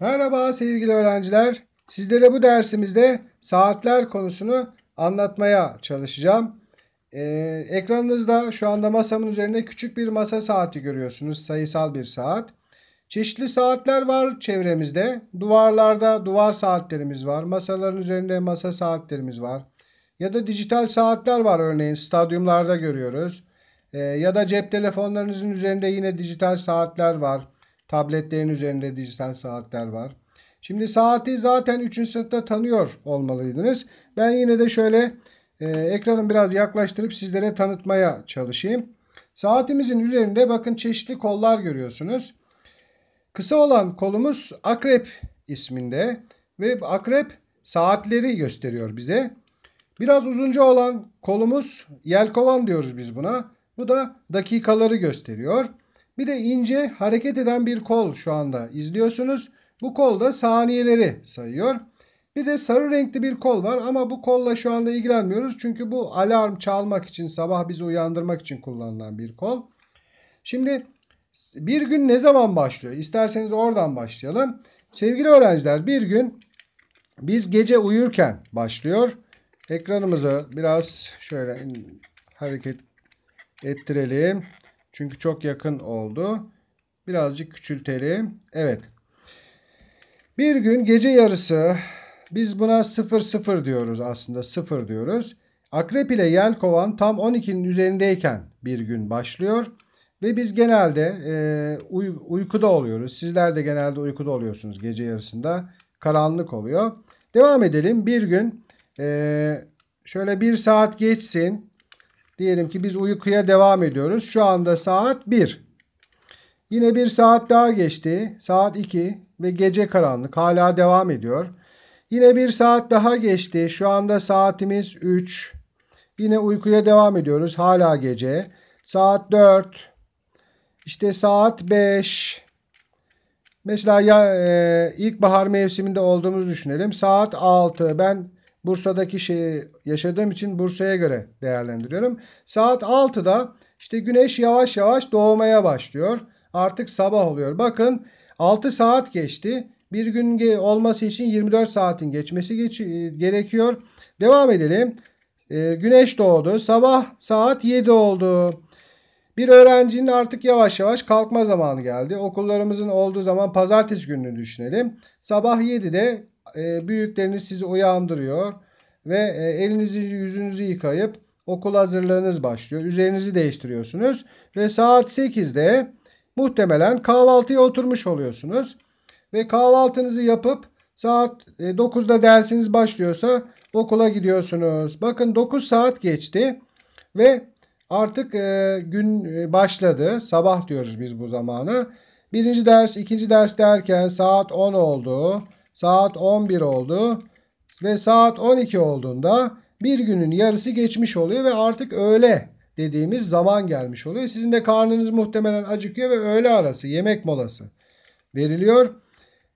Merhaba sevgili öğrenciler. Sizlere bu dersimizde saatler konusunu anlatmaya çalışacağım. Ee, ekranınızda şu anda masamın üzerinde küçük bir masa saati görüyorsunuz. Sayısal bir saat. Çeşitli saatler var çevremizde. Duvarlarda duvar saatlerimiz var. Masaların üzerinde masa saatlerimiz var. Ya da dijital saatler var örneğin stadyumlarda görüyoruz. Ee, ya da cep telefonlarınızın üzerinde yine dijital saatler var. Tabletlerin üzerinde dijital saatler var. Şimdi saati zaten 3. sınıfta tanıyor olmalıydınız. Ben yine de şöyle e, ekranı biraz yaklaştırıp sizlere tanıtmaya çalışayım. Saatimizin üzerinde bakın çeşitli kollar görüyorsunuz. Kısa olan kolumuz akrep isminde ve akrep saatleri gösteriyor bize. Biraz uzunca olan kolumuz yelkovan diyoruz biz buna. Bu da dakikaları gösteriyor. Bir de ince hareket eden bir kol şu anda izliyorsunuz. Bu kol da saniyeleri sayıyor. Bir de sarı renkli bir kol var ama bu kolla şu anda ilgilenmiyoruz. Çünkü bu alarm çalmak için sabah bizi uyandırmak için kullanılan bir kol. Şimdi bir gün ne zaman başlıyor? İsterseniz oradan başlayalım. Sevgili öğrenciler bir gün biz gece uyurken başlıyor. Ekranımızı biraz şöyle hareket ettirelim. Çünkü çok yakın oldu. Birazcık küçültelim. Evet. Bir gün gece yarısı biz buna 00 diyoruz aslında 0 diyoruz. Akrep ile Yelkovan tam 12'nin üzerindeyken bir gün başlıyor. Ve biz genelde e, uy- uykuda oluyoruz. Sizler de genelde uykuda oluyorsunuz gece yarısında. Karanlık oluyor. Devam edelim. Bir gün e, şöyle bir saat geçsin. Diyelim ki biz uykuya devam ediyoruz. Şu anda saat 1. Yine bir saat daha geçti. Saat 2 ve gece karanlık hala devam ediyor. Yine bir saat daha geçti. Şu anda saatimiz 3. Yine uykuya devam ediyoruz. Hala gece. Saat 4. İşte saat 5. Mesela ya, e, ilkbahar mevsiminde olduğumuzu düşünelim. Saat 6. Ben Bursa'daki şeyi yaşadığım için Bursa'ya göre değerlendiriyorum. Saat 6'da işte güneş yavaş yavaş doğmaya başlıyor. Artık sabah oluyor. Bakın 6 saat geçti. Bir gün olması için 24 saatin geçmesi geç e, gerekiyor. Devam edelim. E, güneş doğdu. Sabah saat 7 oldu. Bir öğrencinin artık yavaş yavaş kalkma zamanı geldi. Okullarımızın olduğu zaman pazartesi gününü düşünelim. Sabah 7'de e, büyükleriniz sizi uyandırıyor ve e, elinizi yüzünüzü yıkayıp okul hazırlığınız başlıyor. Üzerinizi değiştiriyorsunuz ve saat 8'de muhtemelen kahvaltıya oturmuş oluyorsunuz. Ve kahvaltınızı yapıp saat 9'da e, dersiniz başlıyorsa okula gidiyorsunuz. Bakın 9 saat geçti ve artık e, gün başladı. Sabah diyoruz biz bu zamana. Birinci ders, ikinci ders derken saat 10 oldu. Saat 11 oldu ve saat 12 olduğunda bir günün yarısı geçmiş oluyor ve artık öğle dediğimiz zaman gelmiş oluyor. Sizin de karnınız muhtemelen acıkıyor ve öğle arası yemek molası veriliyor.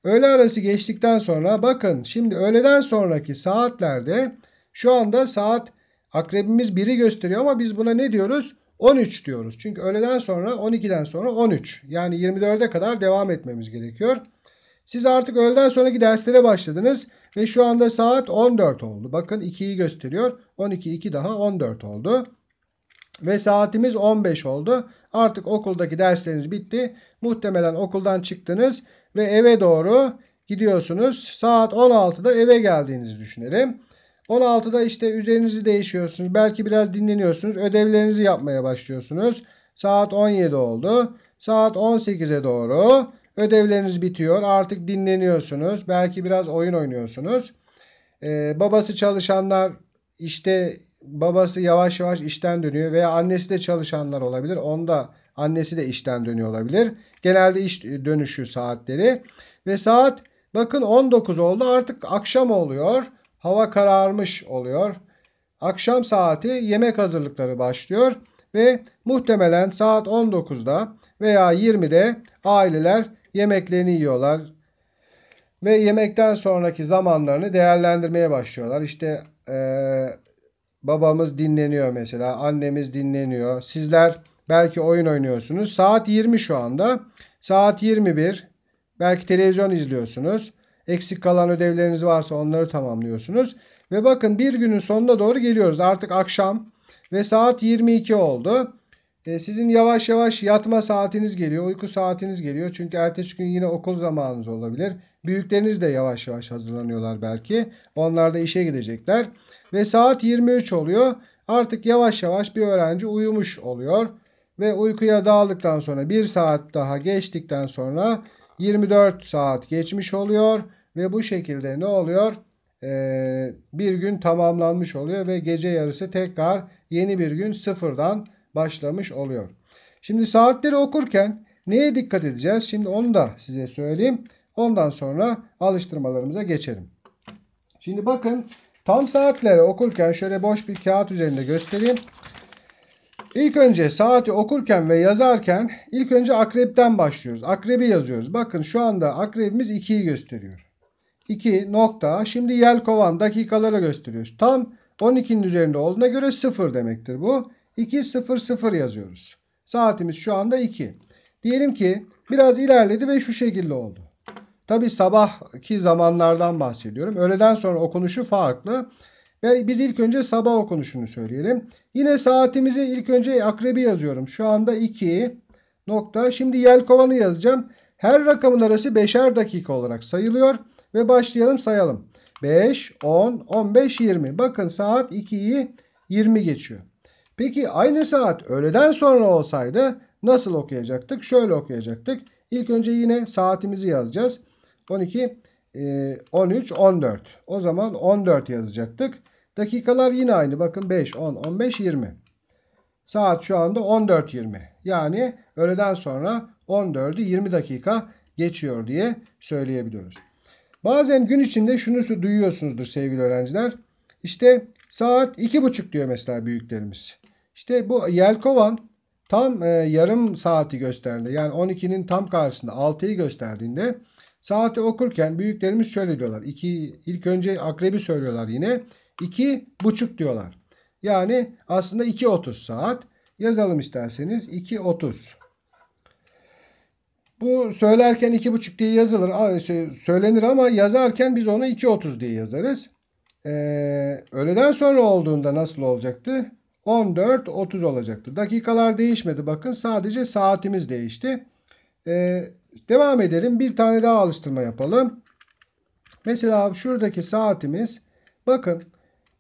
Öğle arası geçtikten sonra bakın şimdi öğleden sonraki saatlerde şu anda saat akrebimiz 1'i gösteriyor ama biz buna ne diyoruz? 13 diyoruz. Çünkü öğleden sonra 12'den sonra 13 yani 24'e kadar devam etmemiz gerekiyor. Siz artık öğleden sonraki derslere başladınız ve şu anda saat 14 oldu. Bakın 2'yi gösteriyor. 12, 2 daha 14 oldu. Ve saatimiz 15 oldu. Artık okuldaki dersleriniz bitti. Muhtemelen okuldan çıktınız ve eve doğru gidiyorsunuz. Saat 16'da eve geldiğinizi düşünelim. 16'da işte üzerinizi değişiyorsunuz. Belki biraz dinleniyorsunuz. Ödevlerinizi yapmaya başlıyorsunuz. Saat 17 oldu. Saat 18'e doğru Ödevleriniz bitiyor. Artık dinleniyorsunuz. Belki biraz oyun oynuyorsunuz. Ee, babası çalışanlar işte babası yavaş yavaş işten dönüyor veya annesi de çalışanlar olabilir. Onda annesi de işten dönüyor olabilir. Genelde iş dönüşü saatleri ve saat bakın 19 oldu artık akşam oluyor. Hava kararmış oluyor. Akşam saati yemek hazırlıkları başlıyor ve muhtemelen saat 19'da veya 20'de aileler Yemeklerini yiyorlar. Ve yemekten sonraki zamanlarını değerlendirmeye başlıyorlar. İşte e, babamız dinleniyor mesela. Annemiz dinleniyor. Sizler belki oyun oynuyorsunuz. Saat 20 şu anda. Saat 21. Belki televizyon izliyorsunuz. Eksik kalan ödevleriniz varsa onları tamamlıyorsunuz. Ve bakın bir günün sonuna doğru geliyoruz. Artık akşam ve saat 22 oldu. E, sizin yavaş yavaş yatma saatiniz geliyor, uyku saatiniz geliyor. Çünkü ertesi gün yine okul zamanınız olabilir. Büyükleriniz de yavaş yavaş hazırlanıyorlar belki. Onlar da işe gidecekler. Ve saat 23 oluyor. Artık yavaş yavaş bir öğrenci uyumuş oluyor. Ve uykuya dağıldıktan sonra bir saat daha geçtikten sonra 24 saat geçmiş oluyor. Ve bu şekilde ne oluyor? Ee, bir gün tamamlanmış oluyor ve gece yarısı tekrar yeni bir gün sıfırdan başlamış oluyor. Şimdi saatleri okurken neye dikkat edeceğiz? Şimdi onu da size söyleyeyim. Ondan sonra alıştırmalarımıza geçelim. Şimdi bakın tam saatleri okurken şöyle boş bir kağıt üzerinde göstereyim. İlk önce saati okurken ve yazarken ilk önce akrepten başlıyoruz. Akrebi yazıyoruz. Bakın şu anda akrebimiz 2'yi gösteriyor. 2 nokta. Şimdi yelkovan dakikalara gösteriyoruz. Tam 12'nin üzerinde olduğuna göre 0 demektir bu. 2.00 yazıyoruz. Saatimiz şu anda 2. Diyelim ki biraz ilerledi ve şu şekilde oldu. Tabi sabahki zamanlardan bahsediyorum. Öğleden sonra okunuşu farklı. Ve biz ilk önce sabah okunuşunu söyleyelim. Yine saatimizi ilk önce akrebi yazıyorum. Şu anda 2 nokta. Şimdi yelkovanı yazacağım. Her rakamın arası 5'er dakika olarak sayılıyor. Ve başlayalım sayalım. 5, 10, 15, 20. Bakın saat 2'yi 20 geçiyor. Peki aynı saat öğleden sonra olsaydı nasıl okuyacaktık? Şöyle okuyacaktık. İlk önce yine saatimizi yazacağız. 12, 13, 14. O zaman 14 yazacaktık. Dakikalar yine aynı. Bakın 5, 10, 15, 20. Saat şu anda 14.20. Yani öğleden sonra 14'ü 20 dakika geçiyor diye söyleyebiliyoruz. Bazen gün içinde şunu duyuyorsunuzdur sevgili öğrenciler. İşte saat 2.30 diyor mesela büyüklerimiz. İşte bu Yelkovan tam e, yarım saati gösterdi. Yani 12'nin tam karşısında 6'yı gösterdiğinde saati okurken büyüklerimiz şöyle diyorlar. İki, ilk önce akrebi söylüyorlar yine. 2 buçuk diyorlar. Yani aslında 2.30 saat. Yazalım isterseniz 2.30. Bu söylerken 2.5 diye yazılır. Şey, söylenir ama yazarken biz onu 2.30 diye yazarız. Ee, öğleden sonra olduğunda nasıl olacaktı? 14.30 olacaktır. Dakikalar değişmedi bakın. Sadece saatimiz değişti. Ee, devam edelim. Bir tane daha alıştırma yapalım. Mesela şuradaki saatimiz bakın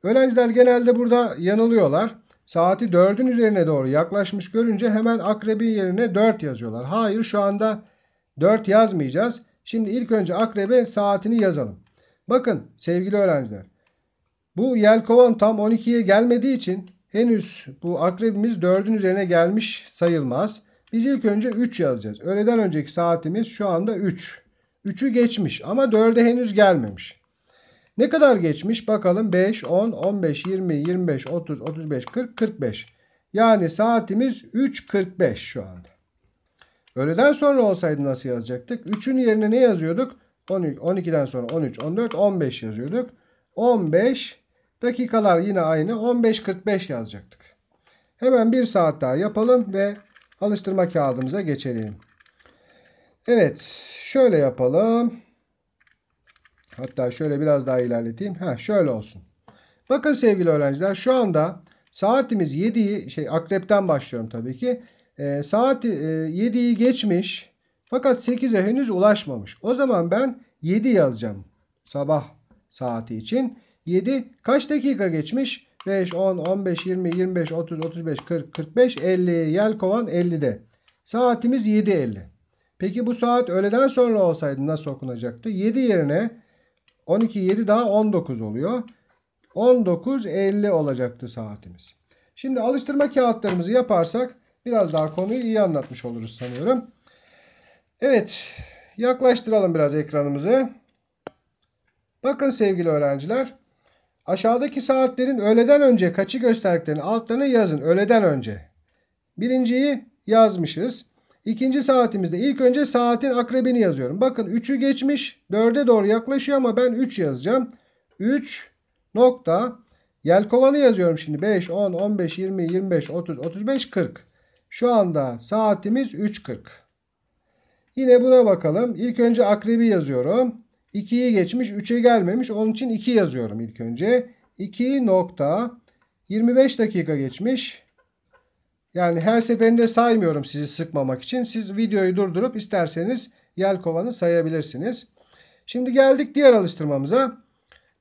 öğrenciler genelde burada yanılıyorlar. Saati 4'ün üzerine doğru yaklaşmış görünce hemen akrebin yerine 4 yazıyorlar. Hayır şu anda 4 yazmayacağız. Şimdi ilk önce akrebe saatini yazalım. Bakın sevgili öğrenciler. Bu yelkovan tam 12'ye gelmediği için henüz bu akrebimiz 4'ün üzerine gelmiş sayılmaz. Biz ilk önce 3 yazacağız. Öğleden önceki saatimiz şu anda 3. 3'ü geçmiş ama 4'e henüz gelmemiş. Ne kadar geçmiş bakalım 5, 10, 15, 20, 25, 30, 35, 40, 45. Yani saatimiz 3.45 şu anda. Öğleden sonra olsaydı nasıl yazacaktık? 3'ün yerine ne yazıyorduk? 12, 12'den sonra 13, 14, 15 yazıyorduk. 15, Dakikalar yine aynı 15.45 yazacaktık. Hemen bir saat daha yapalım ve alıştırma kağıdımıza geçelim. Evet şöyle yapalım. Hatta şöyle biraz daha ilerleteyim. Ha şöyle olsun. Bakın sevgili öğrenciler şu anda saatimiz 7'yi şey akrepten başlıyorum tabii ki. E, saat e, 7'yi geçmiş fakat 8'e henüz ulaşmamış. O zaman ben 7 yazacağım sabah saati için. 7 kaç dakika geçmiş? 5, 10, 15, 20, 25, 30, 35, 40, 45, 50. Yelkovan 50'de. Saatimiz 7.50. Peki bu saat öğleden sonra olsaydı nasıl okunacaktı? 7 yerine 12, 7 daha 19 oluyor. 19.50 olacaktı saatimiz. Şimdi alıştırma kağıtlarımızı yaparsak biraz daha konuyu iyi anlatmış oluruz sanıyorum. Evet yaklaştıralım biraz ekranımızı. Bakın sevgili öğrenciler Aşağıdaki saatlerin öğleden önce kaçı gösterdiklerini altlarına yazın. Öğleden önce. Birinciyi yazmışız. İkinci saatimizde ilk önce saatin akrebini yazıyorum. Bakın 3'ü geçmiş 4'e doğru yaklaşıyor ama ben 3 yazacağım. 3 nokta yelkovanı yazıyorum şimdi 5, 10, 15, 20, 25, 30, 35, 40. Şu anda saatimiz 3.40. Yine buna bakalım. İlk önce akrebi yazıyorum. 2'yi geçmiş 3'e gelmemiş. Onun için 2 yazıyorum ilk önce. 2 nokta 25 dakika geçmiş. Yani her seferinde saymıyorum sizi sıkmamak için. Siz videoyu durdurup isterseniz yelkovanı sayabilirsiniz. Şimdi geldik diğer alıştırmamıza.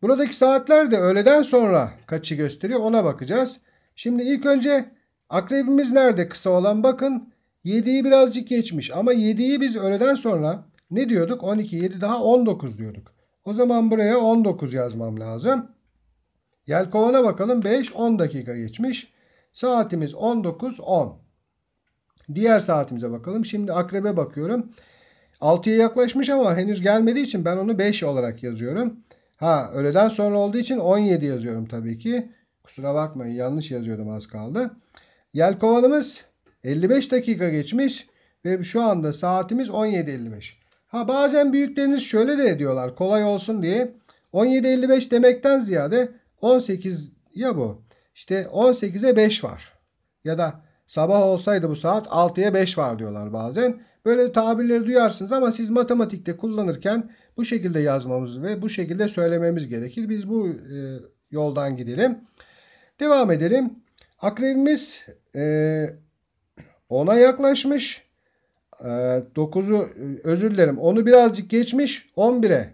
Buradaki saatler de öğleden sonra kaçı gösteriyor ona bakacağız. Şimdi ilk önce akrebimiz nerede kısa olan bakın 7'yi birazcık geçmiş ama 7'yi biz öğleden sonra ne diyorduk? 12, 7 daha 19 diyorduk. O zaman buraya 19 yazmam lazım. Yelkovana bakalım. 5, 10 dakika geçmiş. Saatimiz 19, 10. Diğer saatimize bakalım. Şimdi akrebe bakıyorum. 6'ya yaklaşmış ama henüz gelmediği için ben onu 5 olarak yazıyorum. Ha öğleden sonra olduğu için 17 yazıyorum tabii ki. Kusura bakmayın yanlış yazıyordum az kaldı. Yelkovanımız 55 dakika geçmiş ve şu anda saatimiz 17.55. Ha bazen büyükleriniz şöyle de diyorlar kolay olsun diye. 17.55 demekten ziyade 18 ya bu. İşte 18'e 5 var. Ya da sabah olsaydı bu saat 6'ya 5 var diyorlar bazen. Böyle tabirleri duyarsınız ama siz matematikte kullanırken bu şekilde yazmamız ve bu şekilde söylememiz gerekir. Biz bu e, yoldan gidelim. Devam edelim. Akrebimiz e, 10'a yaklaşmış. 9'u ee, özür dilerim. Onu birazcık geçmiş. 11'e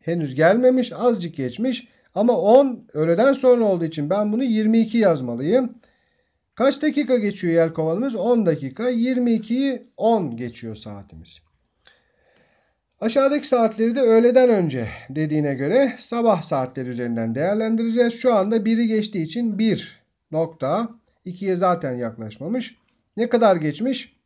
henüz gelmemiş. Azıcık geçmiş. Ama 10 öğleden sonra olduğu için ben bunu 22 yazmalıyım. Kaç dakika geçiyor yer yelkovanımız? 10 dakika. 22'yi 10 geçiyor saatimiz. Aşağıdaki saatleri de öğleden önce dediğine göre sabah saatleri üzerinden değerlendireceğiz. Şu anda 1'i geçtiği için 1 nokta. 2'ye zaten yaklaşmamış. Ne kadar geçmiş?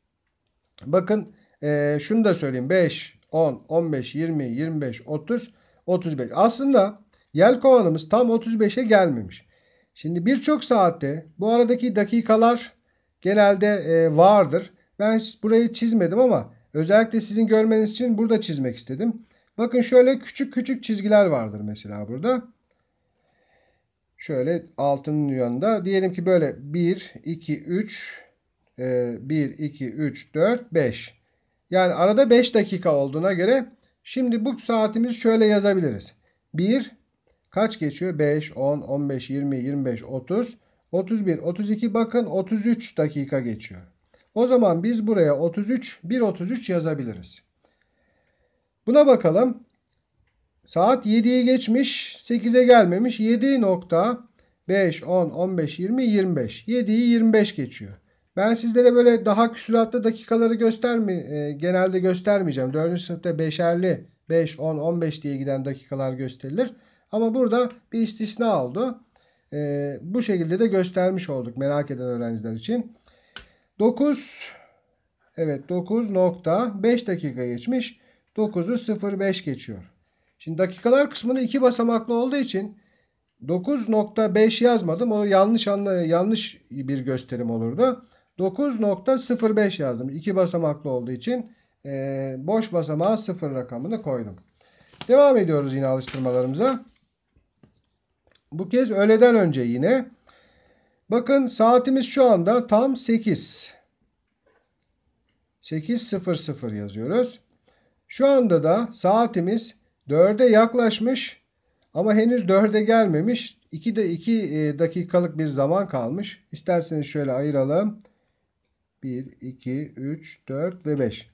Bakın e, şunu da söyleyeyim. 5, 10, 15, 20, 25, 30, 35. Aslında yel kovanımız tam 35'e gelmemiş. Şimdi birçok saatte bu aradaki dakikalar genelde e, vardır. Ben burayı çizmedim ama özellikle sizin görmeniz için burada çizmek istedim. Bakın şöyle küçük küçük çizgiler vardır mesela burada. Şöyle altının yanında. Diyelim ki böyle 1, 2, 3, 1, 2, 3, 4, 5. Yani arada 5 dakika olduğuna göre şimdi bu saatimiz şöyle yazabiliriz. 1 kaç geçiyor? 5, 10, 15, 20, 25, 30, 31, 32 bakın 33 dakika geçiyor. O zaman biz buraya 33, 1.33 yazabiliriz. Buna bakalım. Saat 7'yi geçmiş, 8'e gelmemiş. 7 nokta 5, 10, 15, 20, 25. 7'yi 25 geçiyor. Ben sizlere böyle daha küsuratlı dakikaları göstermi e, genelde göstermeyeceğim. 4. sınıfta beşerli 5, 10, 15 diye giden dakikalar gösterilir. Ama burada bir istisna oldu. E, bu şekilde de göstermiş olduk merak eden öğrenciler için. 9 Evet nokta 9.5 dakika geçmiş. 9'u 05 geçiyor. Şimdi dakikalar kısmını iki basamaklı olduğu için 9.5 yazmadım. O yanlış anla yanlış bir gösterim olurdu. 9.05 yazdım. 2 basamaklı olduğu için e, boş basamağa 0 rakamını koydum. Devam ediyoruz yine alıştırmalarımıza. Bu kez öğleden önce yine. Bakın saatimiz şu anda tam 8. 8.00 yazıyoruz. Şu anda da saatimiz 4'e yaklaşmış ama henüz 4'e gelmemiş. 2 de 2 e, dakikalık bir zaman kalmış. İsterseniz şöyle ayıralım. 1, 2, 3, 4 ve 5.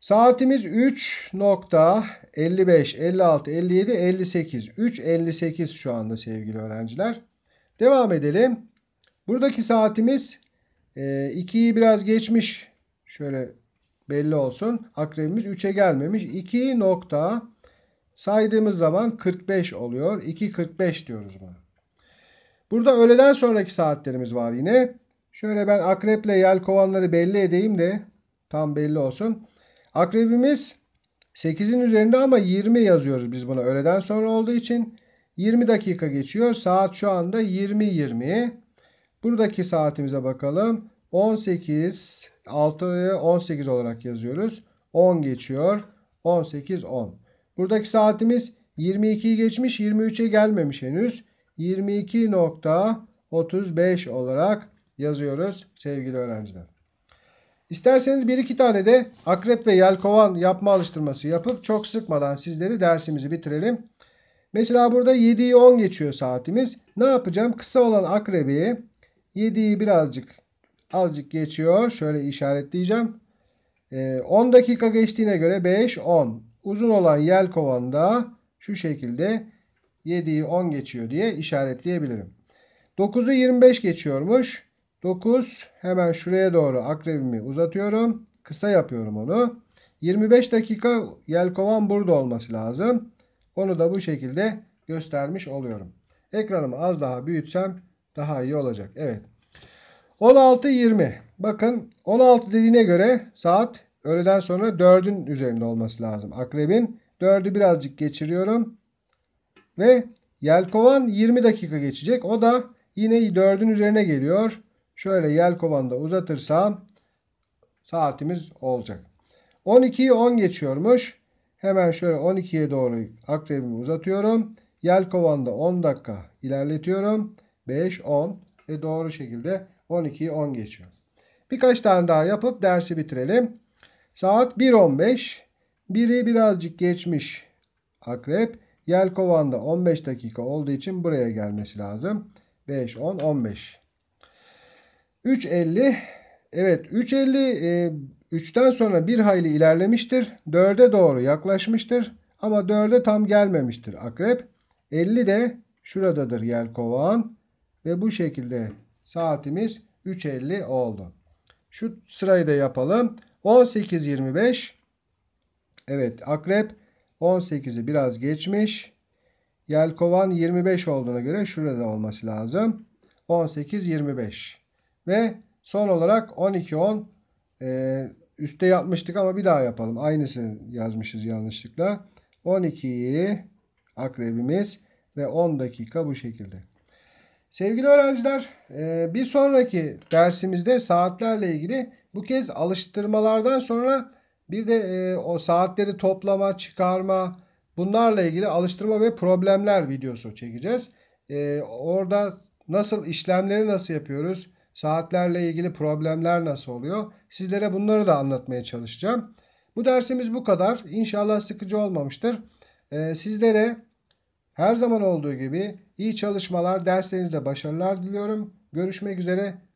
Saatimiz 3.55, 56, 57, 58. 3.58 şu anda sevgili öğrenciler. Devam edelim. Buradaki saatimiz 2'yi e, biraz geçmiş. Şöyle belli olsun. Akrebimiz 3'e gelmemiş. 2 nokta saydığımız zaman 45 oluyor. 2.45 diyoruz buna. Burada öğleden sonraki saatlerimiz var yine. Şöyle ben akreple yel kovanları belli edeyim de tam belli olsun. Akrebimiz 8'in üzerinde ama 20 yazıyoruz biz buna öğleden sonra olduğu için. 20 dakika geçiyor. Saat şu anda 20.20. Buradaki saatimize bakalım. 18 6'yı 18 olarak yazıyoruz. 10 geçiyor. 18 10. Buradaki saatimiz 22'yi geçmiş 23'e gelmemiş henüz. 22.35 olarak yazıyoruz sevgili öğrenciler. İsterseniz bir iki tane de akrep ve yelkovan yapma alıştırması yapıp çok sıkmadan sizleri dersimizi bitirelim. Mesela burada 7'yi 10 geçiyor saatimiz. Ne yapacağım? Kısa olan akrebiye 7'yi birazcık azıcık geçiyor. Şöyle işaretleyeceğim. 10 ee, dakika geçtiğine göre 5, 10. Uzun olan yelkovan da şu şekilde 7'yi 10 geçiyor diye işaretleyebilirim. 9'u 25 geçiyormuş. 9 hemen şuraya doğru akrebimi uzatıyorum. Kısa yapıyorum onu. 25 dakika yelkovan burada olması lazım. Onu da bu şekilde göstermiş oluyorum. Ekranımı az daha büyütsem daha iyi olacak. Evet. 16.20. Bakın 16 dediğine göre saat öğleden sonra 4'ün üzerinde olması lazım. Akrebin 4'ü birazcık geçiriyorum. Ve yelkovan 20 dakika geçecek. O da yine 4'ün üzerine geliyor. Şöyle yel yelkovanda uzatırsam saatimiz olacak. 12'yi 10 geçiyormuş. Hemen şöyle 12'ye doğru akrebimi uzatıyorum. Yel Yelkovanda 10 dakika ilerletiyorum. 5, 10 ve doğru şekilde 12'yi 10 geçiyor. Birkaç tane daha yapıp dersi bitirelim. Saat 1.15. Biri birazcık geçmiş akrep. Yel Yelkovanda 15 dakika olduğu için buraya gelmesi lazım. 5, 10, 15. 3.50 evet 3.50 e, 3'ten sonra bir hayli ilerlemiştir. 4'e doğru yaklaşmıştır. Ama 4'e tam gelmemiştir akrep. 50 de şuradadır yer yelkovan. Ve bu şekilde saatimiz 3.50 oldu. Şu sırayı da yapalım. 18.25 Evet akrep 18'i biraz geçmiş. Yelkovan 25 olduğuna göre şurada olması lazım. 18.25 ve son olarak 12 10 e, üstte yapmıştık ama bir daha yapalım. Aynısını yazmışız yanlışlıkla. 12'yi akrebimiz ve 10 dakika bu şekilde. Sevgili öğrenciler e, bir sonraki dersimizde saatlerle ilgili bu kez alıştırmalardan sonra bir de e, o saatleri toplama, çıkarma bunlarla ilgili alıştırma ve problemler videosu çekeceğiz. E, orada nasıl işlemleri nasıl yapıyoruz? Saatlerle ilgili problemler nasıl oluyor? Sizlere bunları da anlatmaya çalışacağım. Bu dersimiz bu kadar. İnşallah sıkıcı olmamıştır. Ee, sizlere her zaman olduğu gibi iyi çalışmalar, derslerinizde başarılar diliyorum. Görüşmek üzere.